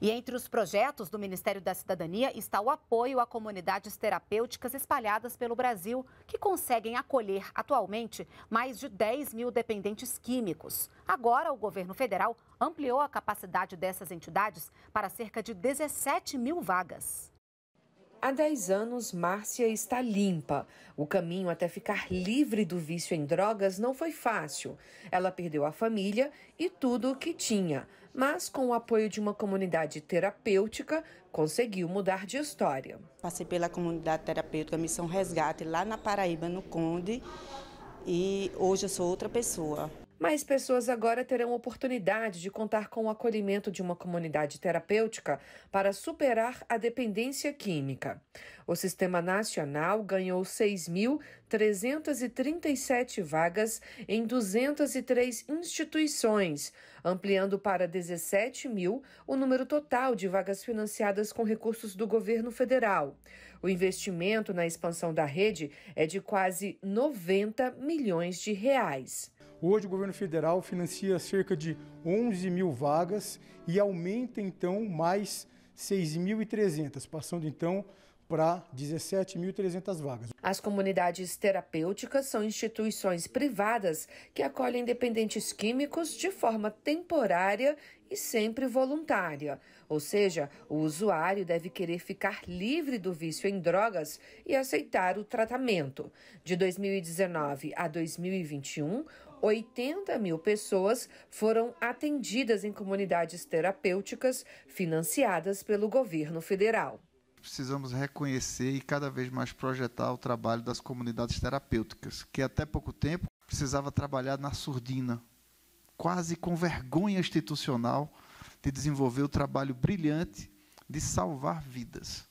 E entre os projetos do Ministério da Cidadania está o apoio a comunidades terapêuticas espalhadas pelo Brasil, que conseguem acolher atualmente mais de 10 mil dependentes químicos. Agora, o governo federal ampliou a capacidade dessas entidades para cerca de 17 mil vagas. Há 10 anos, Márcia está limpa. O caminho até ficar livre do vício em drogas não foi fácil. Ela perdeu a família e tudo o que tinha, mas com o apoio de uma comunidade terapêutica, conseguiu mudar de história. Passei pela comunidade terapêutica Missão Resgate lá na Paraíba, no Conde, e hoje eu sou outra pessoa. Mais pessoas agora terão oportunidade de contar com o acolhimento de uma comunidade terapêutica para superar a dependência química. O Sistema Nacional ganhou 6.337 vagas em 203 instituições, ampliando para 17 mil o número total de vagas financiadas com recursos do governo federal. O investimento na expansão da rede é de quase 90 milhões de reais. Hoje o governo federal financia cerca de 11 mil vagas e aumenta então mais 6.300, passando então para 17.300 vagas. As comunidades terapêuticas são instituições privadas que acolhem dependentes químicos de forma temporária e sempre voluntária. Ou seja, o usuário deve querer ficar livre do vício em drogas e aceitar o tratamento. De 2019 a 2021, 80 mil pessoas foram atendidas em comunidades terapêuticas financiadas pelo governo federal precisamos reconhecer e cada vez mais projetar o trabalho das comunidades terapêuticas, que até pouco tempo precisava trabalhar na surdina, quase com vergonha institucional de desenvolver o trabalho brilhante de salvar vidas.